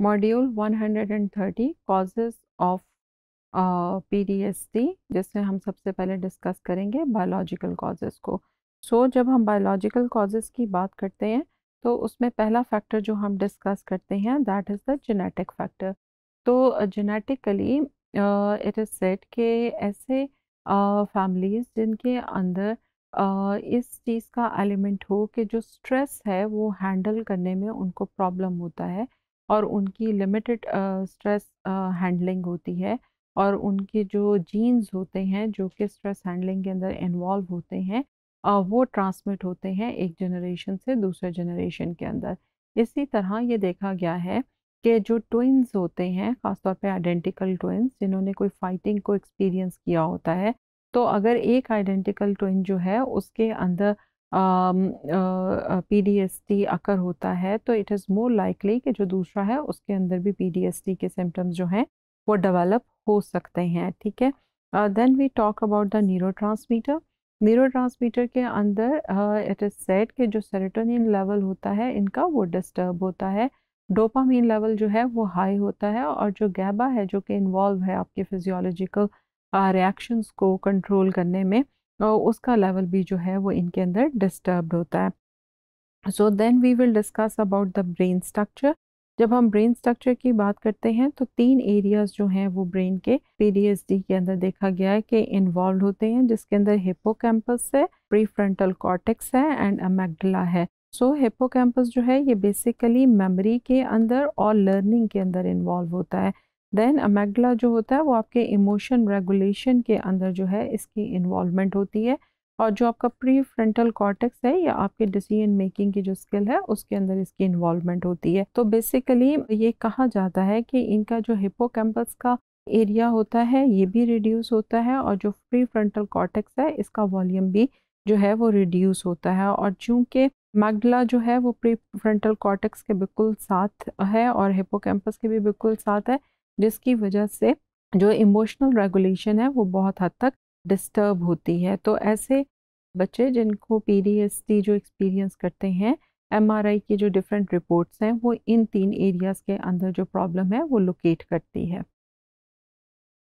module 130 causes of P जिसमें हम सबसे पहले डिस्कस करेंगे बायोलॉजिकल कॉजेज को सो so, जब हम बायोलॉजिकल कॉजेज की बात करते हैं तो उसमें पहला फैक्टर जो हम डिस्कस करते हैं that is the genetic factor तो जेनेटिकली इट इज़ सेट के ऐसे फैमिलीज़ uh, जिनके अंदर uh, इस चीज़ का एलिमेंट हो कि जो स्ट्रेस है वो हैंडल करने में उनको प्रॉब्लम होता है और उनकी लिमिटेड स्ट्रेस हैंडलिंग होती है और उनके जो जीन्स होते हैं जो कि स्ट्रेस हैंडलिंग के अंदर इन्वॉल्व होते हैं वो ट्रांसमिट होते हैं एक जनरेशन से दूसरे जनरेशन के अंदर इसी तरह ये देखा गया है कि जो ट्विन्स होते हैं ख़ासतौर पे आइडेंटिकल ट्विन्स जिन्होंने कोई फाइटिंग को एक्सपीरियंस किया होता है तो अगर एक आइडेंटिकल ट्विन जो है उसके अंदर P D S T occur होता है तो इट इज़ मोर लाइकली कि जो दूसरा है उसके अंदर भी पी डी एस टी के सिम्टम्स जो हैं वो डेवलप हो सकते हैं ठीक है then we talk about the neurotransmitter neurotransmitter के अंदर इट इज़ सेट के जो सेरेटोनिन लेवल होता है इनका वो डिस्टर्ब होता है डोपामीन लेवल जो है वो हाई होता है और जो गैबा है जो कि इन्वॉल्व है आपके फिजियोलॉजिकल रिएक्शंस को कंट्रोल करने में और उसका लेवल भी जो है वो इनके अंदर डिस्टर्ब होता है so then we will discuss about the brain structure जब हम ब्रेन स्ट्रक्चर की बात करते हैं तो तीन एरियाज जो हैं वो ब्रेन के पीडीएसडी के अंदर देखा गया है कि इन्वॉल्व होते हैं जिसके अंदर हिपोकैम्पस है प्रीफ्रंटल कॉर्टेक्स है एंड अमेगडला है सो so, हिपोकैम्पस जो है ये बेसिकली मेमोरी के अंदर और लर्निंग के अंदर इन्वॉल्व होता है देन अमेगला जो होता है वो आपके इमोशन रेगुलेशन के अंदर जो है इसकी इन्वॉल्वमेंट होती है और जो आपका प्री फ्रंटल कॉर्टेक्स है या आपके डिसीजन मेकिंग की जो स्किल है उसके अंदर इसकी इन्वॉल्वमेंट होती है तो बेसिकली ये कहा जाता है कि इनका जो हिपो का एरिया होता है ये भी रिड्यूस होता है और जो प्री फ्रंटल कॉर्टेक्स है इसका वॉल्यूम भी जो है वो रिड्यूस होता है और चूँकि मैगडला जो है वो प्री फ्रंटल कॉर्टेक्स के बिल्कुल साथ है और हिपो के भी बिल्कुल साथ है जिसकी वजह से जो इमोशनल रेगुलेशन है वो बहुत हद तक डिस्टर्ब होती है तो ऐसे बच्चे जिनको पी जो एक्सपीरियंस करते हैं एम की जो डिफरेंट रिपोर्ट्स हैं वो इन तीन एरियाज़ के अंदर जो प्रॉब्लम है वो लोकेट करती है